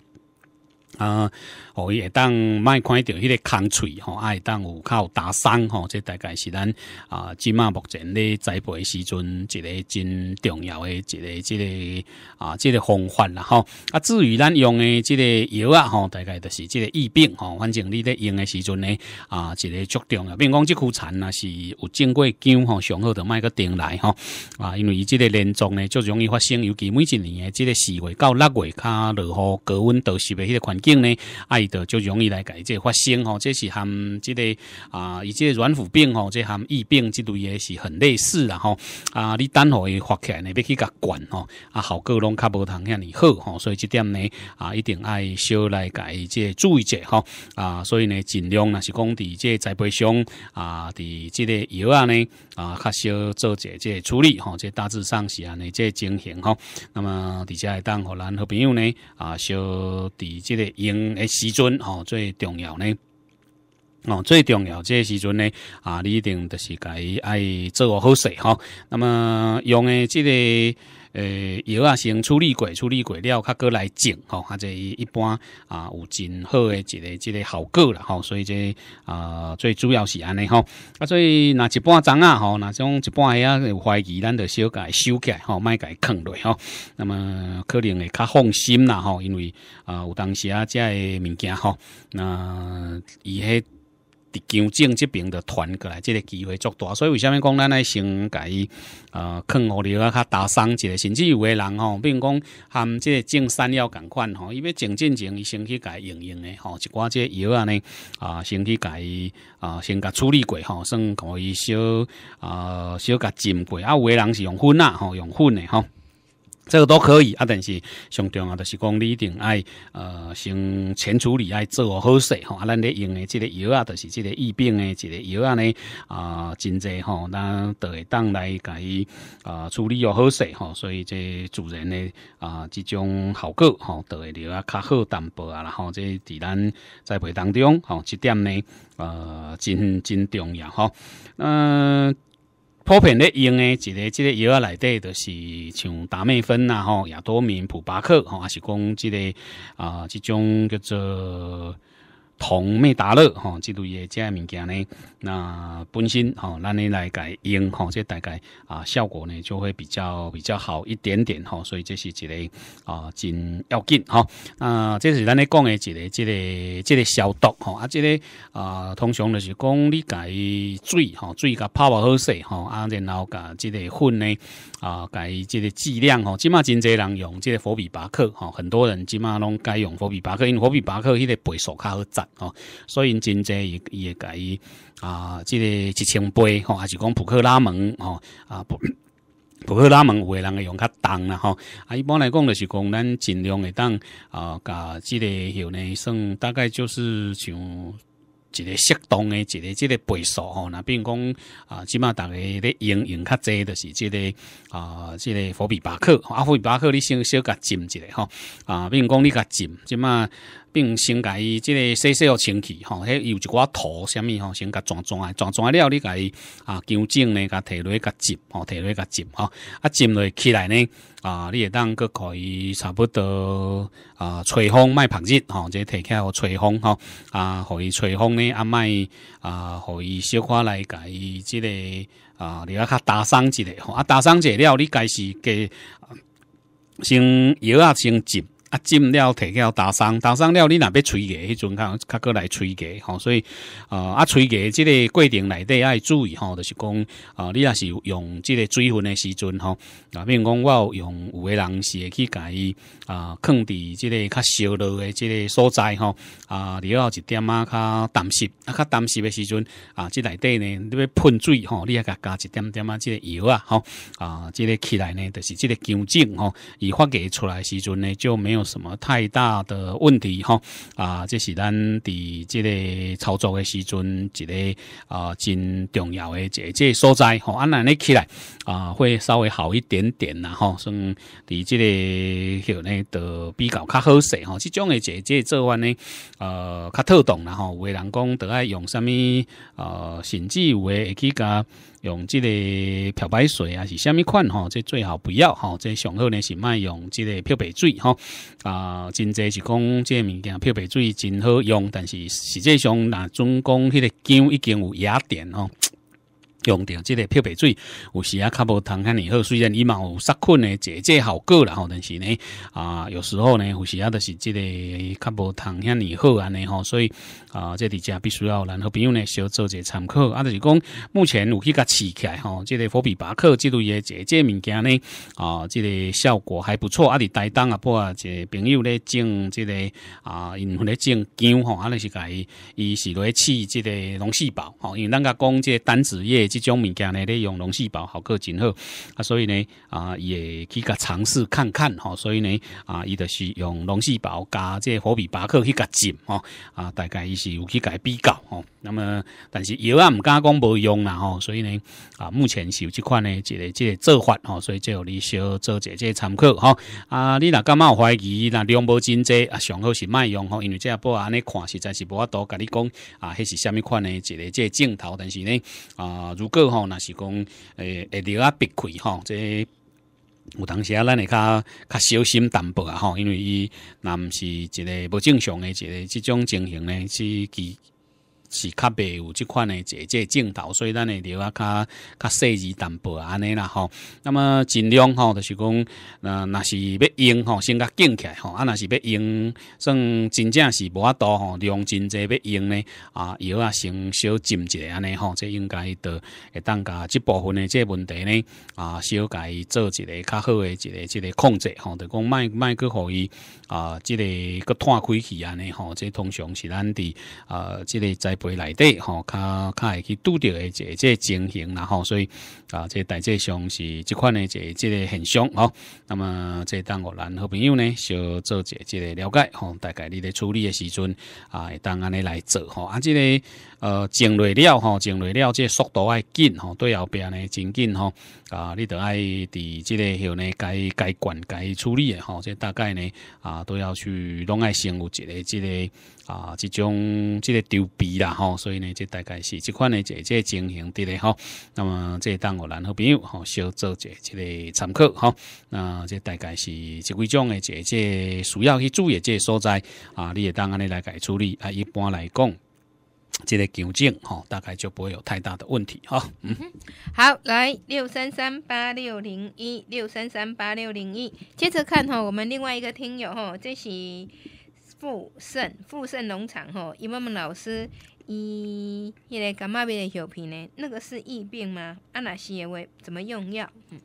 啊。哦，伊当卖看到迄个空喙吼，会当有靠打伤吼，这大概是咱啊，即嘛目前咧栽培时阵一个真重要诶一个即个啊，即个方法啦吼。啊，至于咱用诶即个药啊吼，大概就是即个疫病吼，反正你咧用诶时阵呢啊，一个重要。比如讲即棵蚕啊，是有经过姜吼，上好着卖个定来吼啊，因为伊即个连种呢就容易发生，尤其每一年诶即个四月到六月较落雨、高温潮湿诶迄个环境呢，啊。的就容易来改，即发生吼，这是含即个啊，以及软腐病吼，即含疫病这类也是很类似的吼。啊，你单号发起来呢，要去甲管吼，啊效果拢较无通遐尼好吼，所以这点呢啊，一定爱少来改，即注意者吼啊。所以呢，尽量呢是讲伫即栽培上啊，伫即个药啊呢啊，较少做者即处理吼，即大致上是安尼即情形吼。那么伫下会当和咱好朋友呢啊，少伫即个用诶时。尊哦，最重要呢，哦，最重要，这时准呢啊，你一定就是该爱做好好摄哈。那么用诶，这个。诶，药啊，先处理过，处理过了，较过来种吼，啊，这一般啊有真好诶一个一个效果啦吼，所以这啊最主要是安尼吼，啊所以那一半章啊吼，那种一半遐有怀疑咱得修改修改吼，卖改坑落吼，那么可能会较放心啦吼，因为啊有当时啊这物件吼，那伊迄。田径这边的团过来，这个机会足大，所以为什么讲，咱爱先家己呃，放互你啊，较打伤一个，甚至有个人吼，比如讲，含这种山药共款吼，因为田径前先去家用用咧吼，一寡这药啊呢，啊，先去家啊，先甲处理过吼，算可以小啊，小甲浸过，啊，有个人是用粉啊，吼，用粉的吼。这个都可以啊，但是上重要就是讲你一定爱呃，先前处理爱做好势吼啊，咱咧用的这个药啊，就是这个疫病的这个药啊呢啊，真济吼，那都会当来改啊处理又好势吼，所以这主人呢啊，这种效果吼都会啊较好淡薄啊，然后这在咱栽培当中吼，这点呢呃真真重要吼。嗯。普遍咧用诶一个、即个药啊内底，就是像达美芬啊、吼亚多明、普巴克，吼还是讲即个啊，即种叫做。同灭达热吼，这类即个物件呢，那本身吼，咱你来改用吼，这大概啊效果呢就会比较比较好一点点吼，所以这是一个啊真要紧吼。啊，这是咱咧讲的一个、一个、一个消毒吼啊，这个啊通常就是讲你改水吼，水甲泡泡好洗吼，啊然后甲这个粉呢。啊，改即个剂量吼，即嘛真侪人用即个伏比巴克吼，很多人即嘛拢改用伏比巴克，因为伏比巴克迄个倍数较好值吼，所以真侪也也改啊，即个一千杯吼，还是讲普克拉蒙吼啊普 普克拉蒙有个人会用较重啦吼，啊一般来讲就是讲咱尽量会当啊，甲即个后呢算大概就是像。一个适当的，一个这个倍数吼，那比如讲啊，即嘛，大家咧用用较侪的是这个啊，这个货比巴克，啊，货比巴克，你先小甲浸一下吼，啊，比如讲你甲浸，即嘛。并先甲伊即个细细号清气吼，迄有一寡土啥物吼，先甲转装啊，转装了你甲伊啊纠正呢，甲提落去甲浸吼，提落去甲浸吼，啊浸落起来呢啊，你会当佮可以差不多啊吹风莫曝日吼，即摕起来互吹风吼啊，互伊吹风呢啊莫啊，互伊小可来甲伊即个啊，你要较大伤一个吼，啊大伤即了你开是给先摇啊先浸。浸了提了打伤，打伤了你若要吹叶，迄阵较较过来吹叶，吼，所以呃啊吹叶，即个过程内底爱注意吼，就是讲啊，你若是用即个水分的时阵吼，啊，比如讲我有用有个人是会去甲伊啊，藏伫即个较烧热的即个所在吼，啊，然后一点啊较淡湿，啊较淡湿的时阵啊，即内底呢你要喷水吼，你也甲加一点点啊，即个油啊，吼啊，即个起来呢，就是即个姜净吼，伊发芽出来时阵呢就没有。什么太大的问题哈啊，这是咱伫这个操作的时阵一个啊真重要的一个所在吼，安那你起来啊会稍微好一点点啦吼，算伫这个吼呢都比较较好些吼，这种的一个做法呢呃较特懂啦吼，有人讲爱用什么呃甚至有的会去加。用这个漂白水啊，是虾米款吼，这最好不要吼，这上好呢是卖用这个漂白水吼。啊。真在是讲这物件漂白水真好用，但是实际上那总讲迄个姜已经有雅点哦。用着即个漂白水，有时啊较无通遐尔好。虽然伊嘛有杀菌的姐姐效果啦吼，但是呢啊有时候呢有时啊都是即个较无通遐尔好安尼吼，所以啊即伫遮必须要然后朋友呢小做者参考啊，就是讲目前有去甲试起来吼，即个伏比巴克即类的姐姐物件呢啊，即个效果还不错啊，你台东啊不啊，一个朋友咧种即个啊，因可种姜吼，啊，能是甲伊伊是来试即个龙细宝吼，因为咱甲讲即个单子叶。即种物件呢，用龙细胞效果真好啊，所以呢，啊，也去甲尝试看看吼。所以呢，啊，伊就是用龙细胞加即个火比巴克去甲浸吼，啊，大概伊是有去改比较吼。那么，但是药啊，唔敢讲无用啦，吼。所以呢，啊，目前是有即款呢一个这个做法，吼。所以即个你小做一个参考，吼。啊，你若干嘛怀疑，那量无真济啊，上好是卖用，吼。因为即下波安尼看实在是无法度甲你讲啊，迄是虾米款呢？一个这个镜头，但是呢，啊，如果吼，那是讲诶，会滴啊避开，吼。即有当时啊，咱会较较小心淡薄啊，吼。因为伊若毋是一个无正常的，一个即种情形呢，是其是较袂有即款诶，即即镜头，所以咱会着啊，较较细致淡薄安尼啦吼。那么尽量吼，就是讲，呃，若是要用吼，先较紧起来吼，啊，若是要用，算真正是无法度吼，量真济要用呢啊，药啊，先小浸一下安尼吼，这应该得会当甲即部分诶即问题呢啊，小改做一个较好诶一个一个控制吼，就讲卖卖去互伊啊，即个搁断开去安尼吼，即通常是咱伫啊，即个在。回来底吼，较较会去拄着诶，一即即情形然后，所以啊，即大致上是即款诶一个即个现象吼。那么即当我咱好朋友呢，小做一即个了解吼，大概你咧处理诶时阵啊，当安尼来做吼啊，即个呃，整理了吼，整理了即个速度爱紧吼，对后边呢真紧吼啊，你得爱伫即个后呢，该该管该处理诶吼，即大概呢啊，都要去拢爱先有一个即个啊，即种即个丢币啦。吼，所以呢，这大概是这款的一个这情形，对嘞吼。那么，这当我男好朋友吼，小做一下这个参考哈。那这大概是几种的，一个这需要去注意这所在啊。你也当然尼来改处理啊。一般来讲，这个纠正吼，大概就不会有太大的问题哈。嗯好，来六三三八六零一六三三八六零一。接着看哈，我们另外一个听友哈，这是富盛富盛农场哈，伊妈问老师。伊迄个感冒病的小片呢，那个是疫病吗？啊，若是的话，怎么用药？嗯，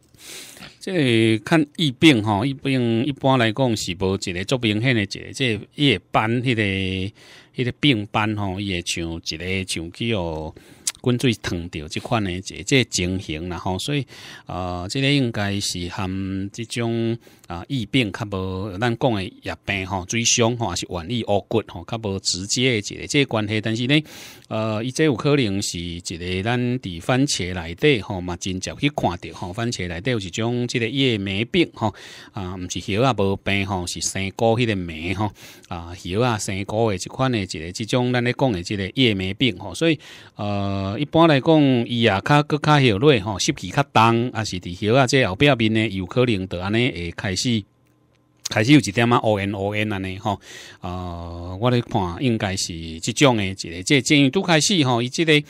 这看疫病吼，疫病一般来讲是无一个做明显的，即这叶斑迄个迄个病斑吼，伊会像一个像去哦。滚水烫着即款诶即即个情形啦吼，所以呃，即个应该是含即种啊疫病较无咱讲诶疫病吼最凶吼是愿意恶骨吼较无直接诶一个即个关系，但是呢呃，伊即有可能是一个咱伫番茄内底吼嘛，真少去看着吼番茄内底有一种即个叶霉病吼啊，毋是叶啊无病吼，是生菇迄个霉吼啊叶啊生菇诶即款诶一个即种咱咧讲诶即个叶霉病吼，所以呃。一般来讲，伊也较搁较迄落吼，湿气较重，也是伫迄啊。即后壁面呢，有可能得安尼，会开始开始有一点啊，乌炎乌炎安尼吼。呃，我咧看应该是即种诶，一个即建议拄开始吼，伊即个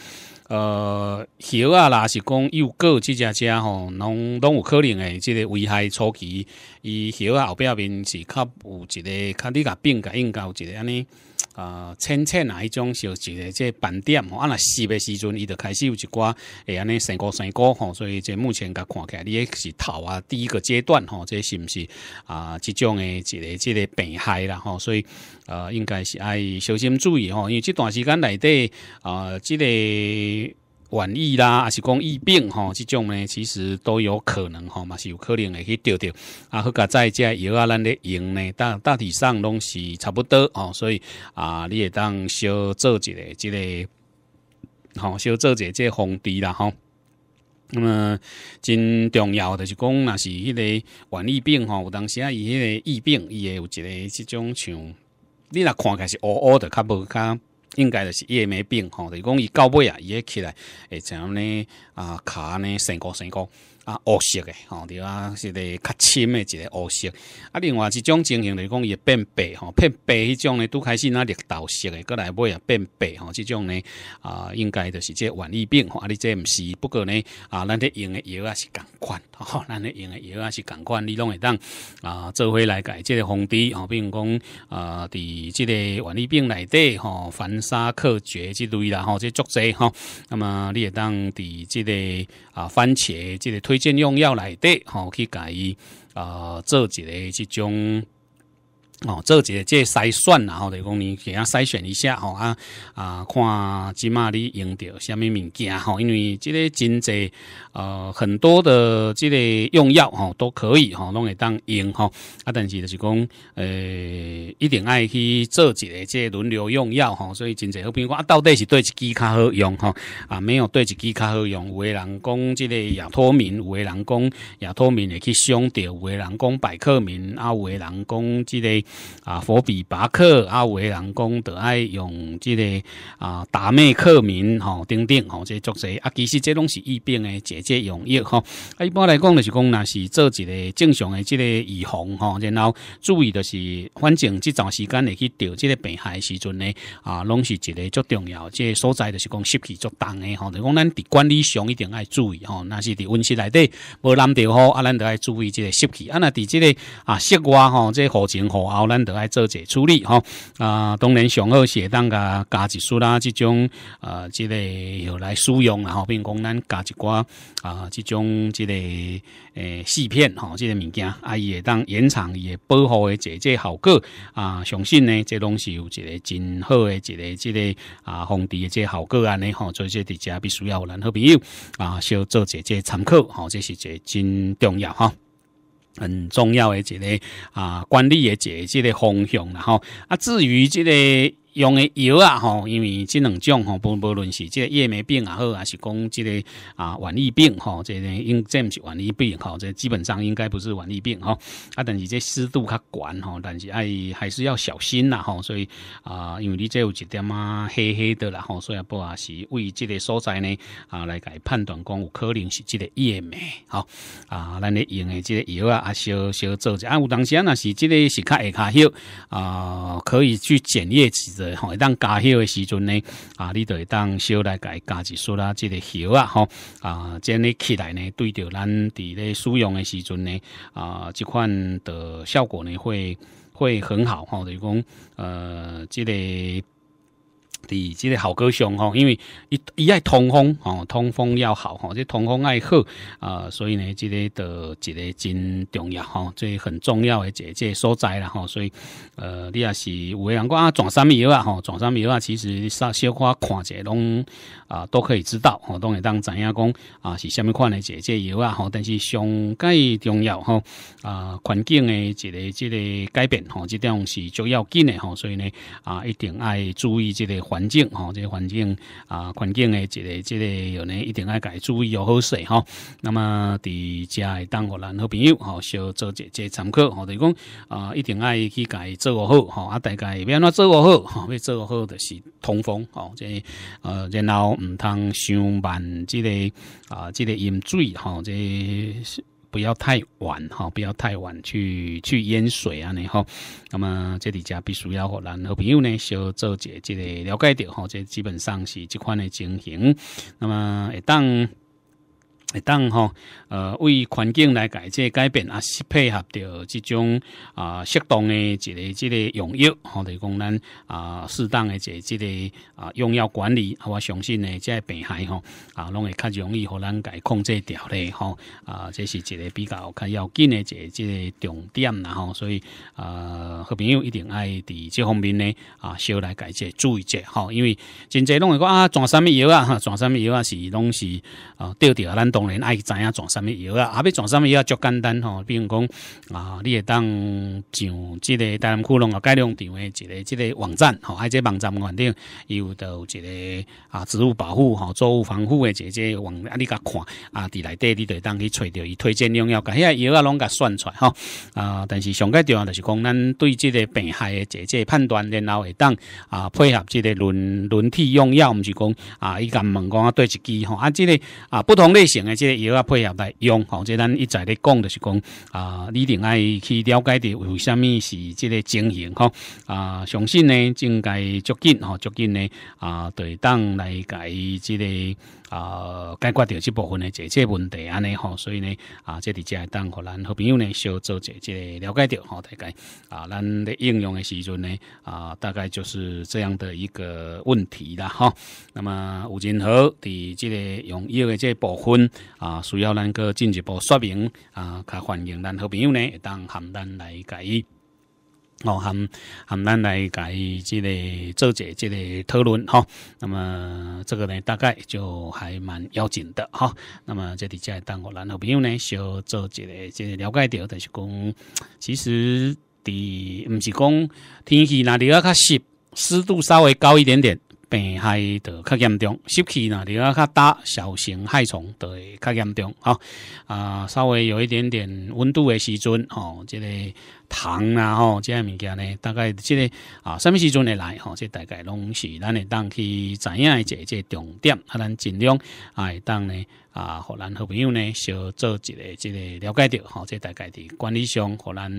呃，晓啊，啦是讲又过即只只吼，拢拢有可能诶，即个危害初期。伊喉啊后壁面是较有一个较你甲并甲应该有一个安尼呃浅浅啊迄种，小一个即斑点吼。啊若湿的时阵伊就开始有一寡会安尼生高生高吼，所以即目前甲看起来你也是头啊第一个阶段吼，这是毋是啊即种诶一个即个病害啦吼？所以呃应该是爱小心注意吼，因为即段时间内底啊即个。瘟疫啦，还是讲疫病吼，这种呢，其实都有可能吼嘛，是有可能会去钓钓啊。好个再家药啊，咱咧用呢，大大体上拢是差不多吼，所以啊，你也当小做一个这个，吼，小做一即这防治啦吼。那么真重要的是讲，若是迄个瘟疫病吼，有当时啊，伊迄个疫病伊会有一个这种像你若看起来是乌乌的，较无较。应该就是也没病吼，就是讲伊到尾啊，伊起来，会像样呢？啊，卡呢？成功，成功。啊，乌色的吼对啊，一个较深的一个乌色。啊，另外一种情形来讲，伊变白吼，变白迄种呢，拄开始那绿豆色的，过来买啊变白吼，即种呢啊，应该就是这晚疫病，啊你这毋是，不过呢啊，咱咧用的药啊是共款，吼，咱咧用的药啊是共款，你拢会当啊做回来改这个防治吼，比如讲啊，伫即个晚疫病内底吼，凡沙克绝之类啦，吼，这作贼吼，那么你也当伫即个啊番茄，即个推用药来得，吼，去改伊啊，做一个这种。哦，做一下这筛选，然后就讲你先啊筛选一下，吼啊啊看即码你用到什么物件，吼，因为即个真侪呃很多的即个用药，吼都可以，吼拢会当用，吼啊但是就是讲，呃，一定爱去做一个即个轮流用药，吼，所以真济好比我啊到底是对一支较好用，吼啊没有对一支较好用，有的人讲即个亚脱敏，有的人讲亚脱敏会去伤到，有的人讲百克敏，啊有的人讲这个。啊，火比巴克啊，有个人讲都爱用这个啊达美克明吼，等等吼，这作者啊，其实这拢是疫病诶，直接用药吼。啊，一般来讲就是讲那是做一个正常诶，这个预防吼，然后注意就是反正即段时间会去钓这个病害时阵呢，啊，拢是一个足重要，即所在就是讲湿气足重诶吼，就讲咱伫管理上一定爱注意吼，那是伫温室内底无淋钓吼，啊，咱就爱注意即个湿气啊，那伫即个啊室外吼，即环境好啊。咱著爱做者处理吼啊当然上好是会当甲加一丝啦即种啊即个许来使用啊吼比如讲咱加一寡啊即种即个诶四片吼即个物件啊伊会当延长伊诶保护诶者即个效果啊相信呢这拢是有一个真好诶一个即个啊防治诶即个效果安尼吼做一些伫遮必须要有男好朋友啊小做者即个参考吼这是一个真重要吼很重要的一个啊，管理的一个这个方向，然后啊，至于这个。用的药啊，吼，因为这两种吼，不不论是这叶霉病也好，还是讲这个啊晚疫病，吼，这个应这不是晚疫病，吼，这基本上应该不是晚疫病，吼，啊，但是这湿度较悬吼，但是爱还是要小心啦，吼，所以啊，因为你这有一点啊黑黑的啦，吼，所以不啊是为这个所在呢啊来改判断，讲有可能是这个叶霉，好啊，咱咧用的这个药啊，啊，小小做者啊，有当时啊那是这个是看下下休啊，可以去检验。当加热的时阵呢，啊，你就会当烧来改加几束啦，这个修啊，吼，啊，整理起来呢，对着咱伫咧使用的时阵呢，啊，这款的效果呢，会会很好，吼，等于讲，呃，这个。伫即个好歌上吼，因为伊伊爱通风吼，通风要好吼，这通风爱好啊，所以呢，即个都一个真重要吼，最很重要的一个所在啦吼，所以呃，你也是有人讲啊，转山米油啊吼，转山米油啊，其实小可看者拢。啊，都可以知道，吼，都会当知影讲啊是虾米款的这这药啊，吼，但是上介重要吼啊环境的一个这个改变吼，这点是最要紧的吼，所以呢啊一定爱注意这个环境吼，这个环境啊环境的一个这个呢一定爱家注意哦，好势哈。那么在家当互咱好朋友吼，小做一这参考，吼，就讲啊一定爱去家做好吼，啊大家安怎做好吼，要做好的是通风哦，这呃然后。毋通伤慢即个啊，即个饮水，吼，即不要太晚，哈，不要太晚去去淹水啊，尼吼。那么这底下必须要和咱好朋友呢，小做个即个了解着，哈，即基本上是即款的情形。那么一当。当吼，呃，为环境来改这改变啊，是配合着这种啊适当的一个这个用药吼的讲咱啊，适当的这这个啊用药管理，我相信呢，个病害吼啊，拢会较容易和咱改控制掉嘞吼啊，这是一个比较较要紧的这这重点啦吼，所以呃，好朋友一定爱伫这方面呢啊，少来改这注意者吼，因为真济会讲啊，转什么药啊，哈，转什么药啊，是拢是啊掉掉啊咱。当然，爱知影种啥物药啊，啊，要种啥物药足简单吼。比如讲啊，你会当上即个大南库隆啊改良场诶一个即个网站吼，啊，即个网站稳定，要到一个啊植物保护吼、作物防护诶即个网，啊，你甲看啊伫内底，你就会当去找到伊推荐用药，甲遐药啊拢甲选出来吼啊。但是上个重要就是讲，咱对即个病害诶一个判断，然后会当啊配合即个轮轮替用药，毋是讲啊伊甲问讲对一支吼，啊即个啊不同类型。即药啊配合来用，好，即咱一再咧讲就是讲啊，一定爱去了解的为什么是即个情形。哈啊，相信呢，政改接近哈，接紧呢啊，对党来改即个。啊，解决掉这部分的这些问题，安尼吼，所以呢，啊，这伫这当和咱好朋友呢，小做一下了解掉，吼，大概啊，咱的应用的时阵呢，啊，大概就是这样的一个问题啦，哈。那么有任何的这个用药的这部分啊，需要咱去进一步说明啊，较欢迎咱好朋友呢，当含单来解。哦，含含咱来改即个做者即个讨论哈。那么这个呢，大概就还蛮要紧的哈。那么这底下当我后朋友呢，小做这个了解掉，但是讲其实第不是讲天气哪里要较湿，湿度稍微高一点点。病害就较严重，湿气呢，你要较大，小型害虫都会较严重。哦，啊，稍微有一点点温度的时阵，哦，这个糖啊，吼，这个物件呢，大概这个啊，什么时阵会来，吼，这大概拢是咱会当去知影样即这重点，啊，咱尽量啊，当呢啊，互咱好朋友呢，小做一个这个了解着，吼，这大概的管理上，互咱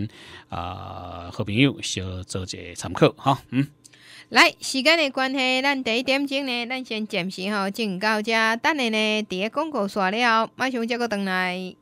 啊，好朋友小做一个参考，哈，嗯。来，时间的关系，咱第一点钟呢，咱先暂时吼讲到这，等下呢，第一广告刷了后，马上再个回来。